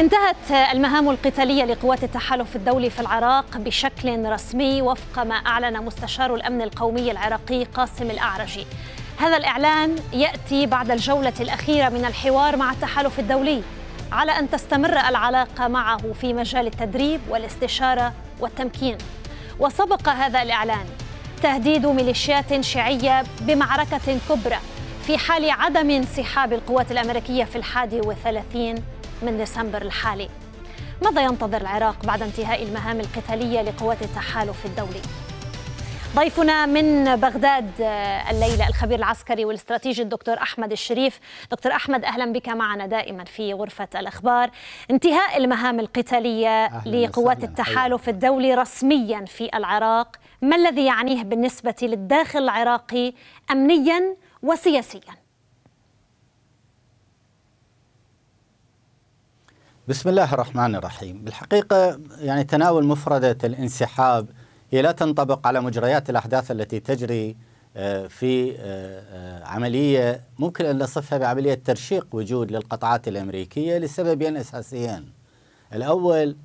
انتهت المهام القتالية لقوات التحالف الدولي في العراق بشكل رسمي وفق ما أعلن مستشار الأمن القومي العراقي قاسم الأعرجي هذا الإعلان يأتي بعد الجولة الأخيرة من الحوار مع التحالف الدولي على أن تستمر العلاقة معه في مجال التدريب والاستشارة والتمكين وسبق هذا الإعلان تهديد ميليشيات شيعية بمعركة كبرى في حال عدم انسحاب القوات الأمريكية في الحادي والثلاثين من ديسمبر الحالي ماذا ينتظر العراق بعد انتهاء المهام القتالية لقوات التحالف الدولي؟ ضيفنا من بغداد آه، الليلة الخبير العسكري والاستراتيجي الدكتور أحمد الشريف دكتور أحمد أهلا بك معنا دائما في غرفة الأخبار انتهاء المهام القتالية لقوات التحالف الدولي رسميا في العراق ما الذي يعنيه بالنسبة للداخل العراقي أمنيا وسياسيا بسم الله الرحمن الرحيم بالحقيقة يعني تناول مفردة الانسحاب هي لا تنطبق على مجريات الأحداث التي تجري آه، في آه، آه، عملية ممكن أن نصفها بعملية ترشيق وجود للقطعات الأمريكية لسببين أساسيين الأول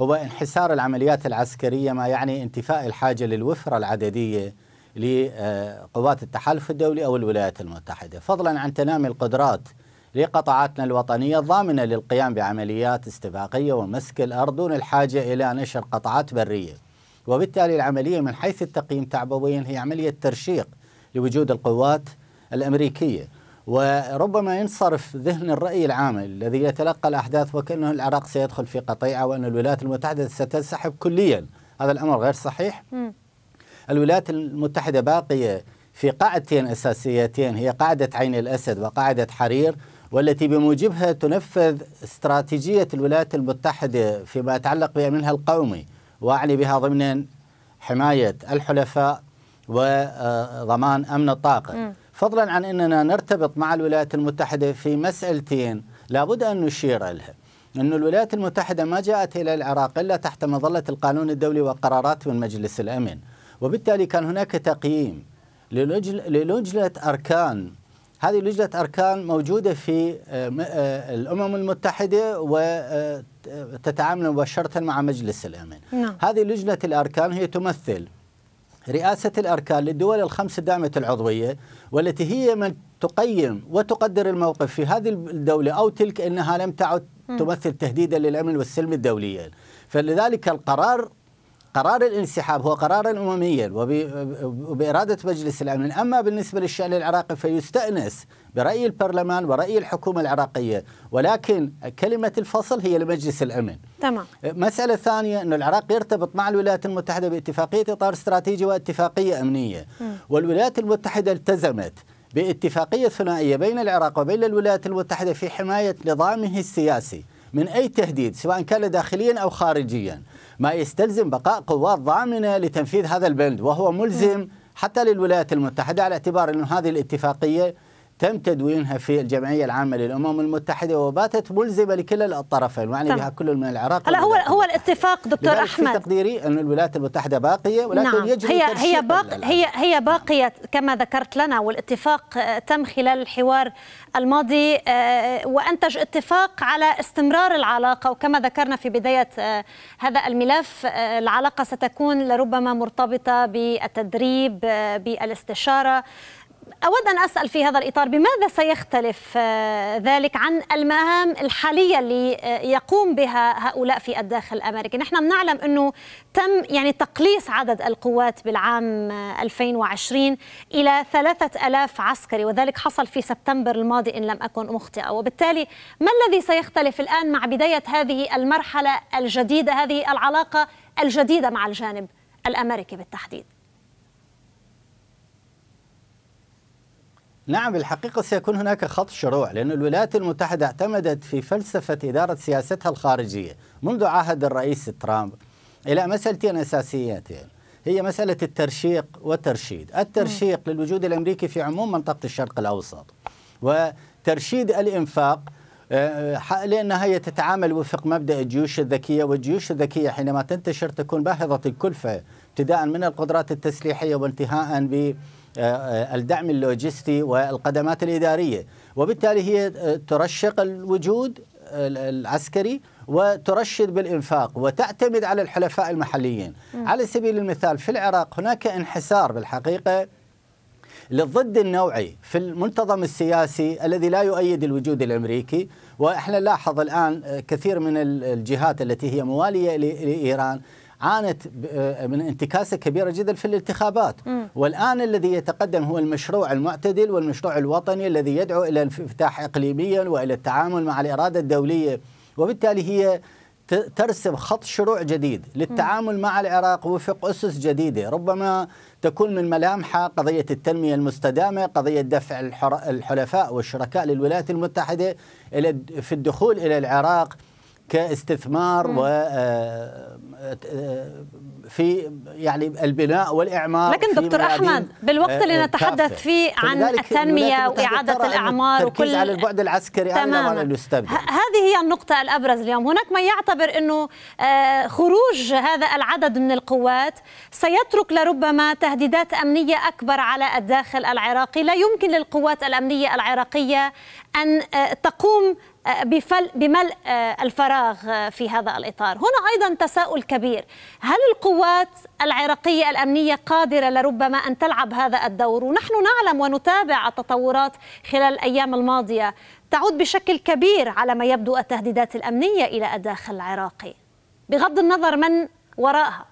هو انحسار العمليات العسكرية ما يعني انتفاء الحاجة للوفرة العددية لقوات التحالف الدولي أو الولايات المتحدة فضلا عن تنامي القدرات لقطاعاتنا الوطنية الضامنة للقيام بعمليات استباقية ومسك الأرض دون الحاجة إلى نشر قطعات برية وبالتالي العملية من حيث التقييم تعبويا هي عملية ترشيق لوجود القوات الأمريكية وربما ينصرف ذهن الرأي العام الذي يتلقى الأحداث وكأنه العراق سيدخل في قطيعة وأن الولايات المتحدة ستنسحب كليا هذا الأمر غير صحيح الولايات المتحدة باقية في قاعدتين أساسيتين هي قاعدة عين الأسد وقاعدة حرير والتي بموجبها تنفذ استراتيجية الولايات المتحدة فيما يتعلق بأمنها القومي وأعني بها ضمن حماية الحلفاء وضمان أمن الطاقة م. فضلا عن أننا نرتبط مع الولايات المتحدة في مسألتين لابد أن نشير لها أن الولايات المتحدة ما جاءت إلى العراق إلا تحت مظلة القانون الدولي وقرارات من مجلس الأمن وبالتالي كان هناك تقييم للجنة أركان هذه لجنة أركان موجودة في آه، آه، الأمم المتحدة وتتعامل آه، مباشرة مع مجلس الأمن نعم. هذه لجنة الأركان هي تمثل رئاسة الأركان للدول الخمس الدائمة العضوية والتي هي من تقيم وتقدر الموقف في هذه الدولة أو تلك أنها لم تعد تمثل تهديدا للأمن والسلم الدوليين فلذلك القرار قرار الانسحاب هو قرار أممي وبإرادة مجلس الأمن أما بالنسبة للشأن العراقي فيستأنس برأي البرلمان ورأي الحكومة العراقية ولكن كلمة الفصل هي لمجلس الأمن تمام مسألة ثانية أن العراق يرتبط مع الولايات المتحدة باتفاقية إطار استراتيجي واتفاقية أمنية م. والولايات المتحدة التزمت باتفاقية ثنائية بين العراق وبين الولايات المتحدة في حماية نظامه السياسي من أي تهديد سواء كان داخليا أو خارجيا ما يستلزم بقاء قوات ضامنة لتنفيذ هذا البند وهو ملزم حتى للولايات المتحدة على اعتبار أن هذه الاتفاقية تم تدوينها في الجمعيه العامه للامم المتحده وباتت ملزمه لكلا الطرفين واعني بها كل من العراق هلا هو هو الاتفاق دكتور احمد في تقديري ان الولايات المتحده باقيه ولكن نعم. يجب هي هي باق هي هي باقيه كما ذكرت لنا والاتفاق آه، تم خلال الحوار الماضي آه، وانتج اتفاق على استمرار العلاقه وكما ذكرنا في بدايه آه، هذا الملف العلاقه ستكون لربما مرتبطه بالتدريب بالاستشاره أود أن أسأل في هذا الإطار بماذا سيختلف آه، ذلك عن المهام الحالية اللي آه، يقوم بها هؤلاء في الداخل الأمريكي نحن نعلم أنه تم يعني تقليص عدد القوات بالعام 2020 آه، إلى 3000 عسكري وذلك حصل في سبتمبر الماضي إن لم أكن مخطئة وبالتالي ما الذي سيختلف الآن مع بداية هذه المرحلة الجديدة هذه العلاقة الجديدة مع الجانب الأمريكي بالتحديد نعم بالحقيقة سيكون هناك خط شروع لأن الولايات المتحدة اعتمدت في فلسفة إدارة سياستها الخارجية منذ عهد الرئيس ترامب إلى مسألتين أساسيتين هي مسألة الترشيق والترشيد الترشيق م. للوجود الأمريكي في عموم منطقة الشرق الأوسط وترشيد الإنفاق آه، آه، لأنها هي تتعامل وفق مبدأ الجيوش الذكية والجيوش الذكية حينما تنتشر تكون باهظة الكلفة ابتداء من القدرات التسليحية وانتهاء ب آه، آه، الدعم اللوجستي والقدمات الإدارية وبالتالي هي آه، ترشق الوجود العسكري وترشد بالإنفاق وتعتمد على الحلفاء المحليين م. على سبيل المثال في العراق هناك انحسار بالحقيقة للضد النوعي في المنتظم السياسي الذي لا يؤيد الوجود الامريكي واحنا نلاحظ الان كثير من الجهات التي هي مواليه لايران عانت آه، من انتكاسه كبيره جدا في الانتخابات م. والان الذي يتقدم هو المشروع المعتدل والمشروع الوطني الذي يدعو الى الانفتاح اقليميا والى التعامل مع الاراده الدوليه وبالتالي هي ترسم خط شروع جديد للتعامل مع العراق وفق اسس جديده ربما تكون من ملامحها قضيه التنميه المستدامه قضيه دفع الحلفاء والشركاء للولايات المتحده في الدخول الى العراق كاستثمار و آه، آه، في يعني البناء والاعمار لكن دكتور احمد بالوقت اللي آه، آه، نتحدث فيه عن التنميه واعاده الاعمار وكل على البعد العسكري تماما يستبدل هذه هي النقطه الابرز اليوم هناك من يعتبر انه خروج هذا العدد من القوات سيترك لربما تهديدات امنيه اكبر على الداخل العراقي لا يمكن للقوات الامنيه العراقيه ان تقوم بملء آه، الفراغ آه، في هذا الإطار هنا أيضا تساؤل كبير هل القوات العراقية الأمنية قادرة لربما أن تلعب هذا الدور ونحن نعلم ونتابع التطورات خلال الأيام الماضية تعود بشكل كبير على ما يبدو التهديدات الأمنية إلى الداخل العراقي بغض النظر من وراءها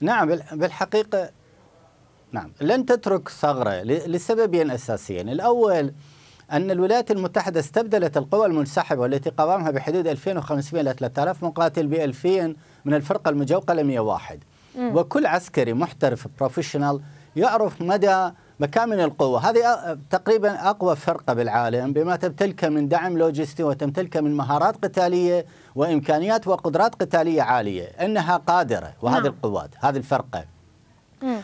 نعم بالحقيقة نعم لن تترك ثغرة لسببين أساسيين الأول أن الولايات المتحدة استبدلت القوى المنسحبة والتي قوامها بحدود 2500 إلى 3000 مقاتل ب 2000 من الفرقة المجوقلة 101 وكل عسكري محترف بروفيشنال يعرف مدى مكامن القوة هذه تقريبا أقوى فرقة بالعالم بما تمتلك من دعم لوجستي وتمتلك من مهارات قتالية وإمكانيات وقدرات قتالية عالية إنها قادرة وهذه نعم. القوات هذه الفرقة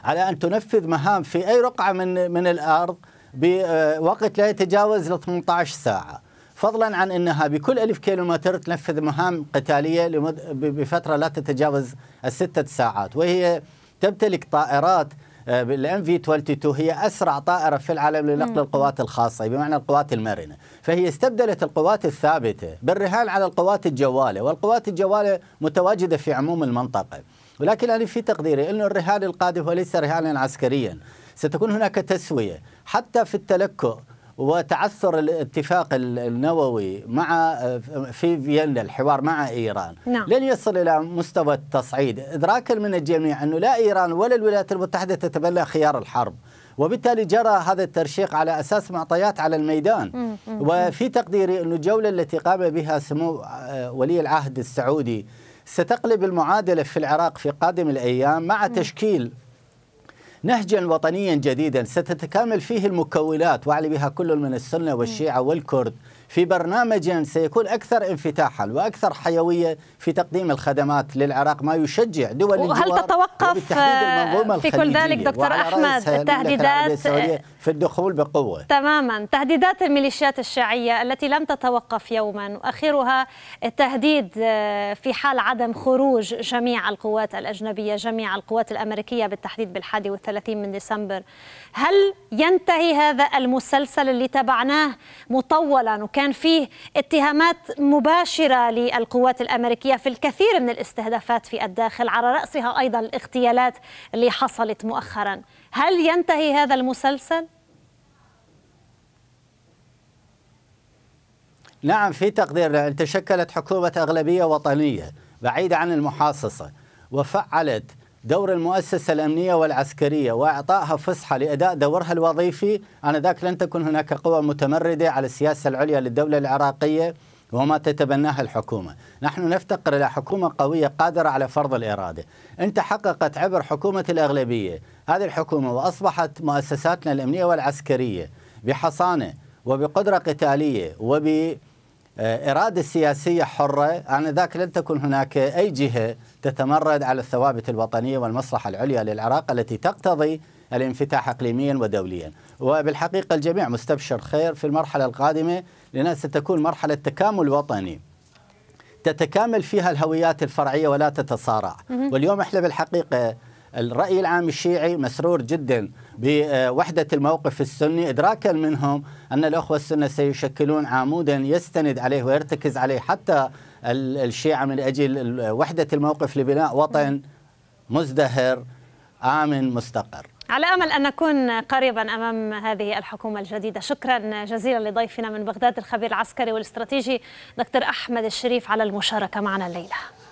على أن تنفذ مهام في أي رقعة من من الأرض بوقت لا يتجاوز ال 18 ساعة فضلا عن أنها بكل ألف كيلومتر تنفذ مهام قتالية بفترة لا تتجاوز الستة ساعات وهي تمتلك طائرات الام في 22 هي اسرع طائره في العالم لنقل القوات الخاصه بمعنى القوات المرنه، فهي استبدلت القوات الثابته بالرهان على القوات الجواله، والقوات الجواله متواجده في عموم المنطقه، ولكن انا في تقديري انه الرهان القادم هو ليس رهانا عسكريا، ستكون هناك تسوية حتى في التلكؤ وتعثر الاتفاق النووي مع آه، في فيينا الحوار مع ايران نعم. لن يصل الى مستوى التصعيد ادراكا من الجميع انه لا ايران ولا الولايات المتحده تتبنى خيار الحرب وبالتالي جرى هذا الترشيق على اساس معطيات على الميدان وفي تقديري انه الجوله التي قام بها سمو آه، ولي العهد السعودي ستقلب المعادله في العراق في قادم الايام مع تشكيل نهجا وطنيا جديدا ستتكامل فيه المكونات وعلي بها كل من السنة والشيعة والكرد في برنامج سيكون أكثر انفتاحا وأكثر حيوية في تقديم الخدمات للعراق ما يشجع دول وهل تتوقف في كل ذلك دكتور أحمد التهديدات في الدخول بقوة تماما تهديدات الميليشيات الشيعية التي لم تتوقف يوما وأخيرها التهديد آه، في حال عدم خروج جميع القوات الأجنبية جميع القوات الأمريكية بالتحديد بالحادي والثلاثين من ديسمبر هل ينتهي هذا المسلسل اللي تبعناه مطولا وكان فيه اتهامات مباشرة للقوات الأمريكية في الكثير من الاستهدافات في الداخل على رأسها أيضا الاغتيالات اللي حصلت مؤخرا هل ينتهي هذا المسلسل؟ نعم في تقدير تشكلت حكومة أغلبية وطنية بعيدة عن المحاصصة وفعلت دور المؤسسة الأمنية والعسكرية وإعطائها فسحة لأداء دورها الوظيفي آنذاك لن تكون هناك قوى متمردة على السياسة العليا للدولة العراقية وما تتبناه الحكومة نحن نفتقر إلى حكومة قوية قادرة على فرض الإرادة أنت حققت عبر حكومة الأغلبية هذه الحكومة وأصبحت مؤسساتنا الأمنية والعسكرية بحصانة وبقدرة قتالية وب آه، إرادة سياسية حرة آنذاك لن تكون هناك أي جهة تتمرد على الثوابت الوطنية والمصلحة العليا للعراق التي تقتضي الانفتاح اقليميا ودوليا وبالحقيقه الجميع مستبشر خير في المرحله القادمه لانها ستكون مرحله تكامل وطني تتكامل فيها الهويات الفرعيه ولا تتصارع واليوم احنا بالحقيقه الرأي العام الشيعي مسرور جدا بوحدة الموقف السني إدراكا منهم أن الأخوة السنة سيشكلون عمودا يستند عليه ويرتكز عليه حتى الشيعة من أجل وحدة الموقف لبناء وطن مزدهر آمن مستقر على امل ان نكون قريبا امام هذه الحكومه الجديده، شكرا جزيلا لضيفنا من بغداد الخبير العسكري والاستراتيجي دكتور احمد الشريف على المشاركه معنا الليله.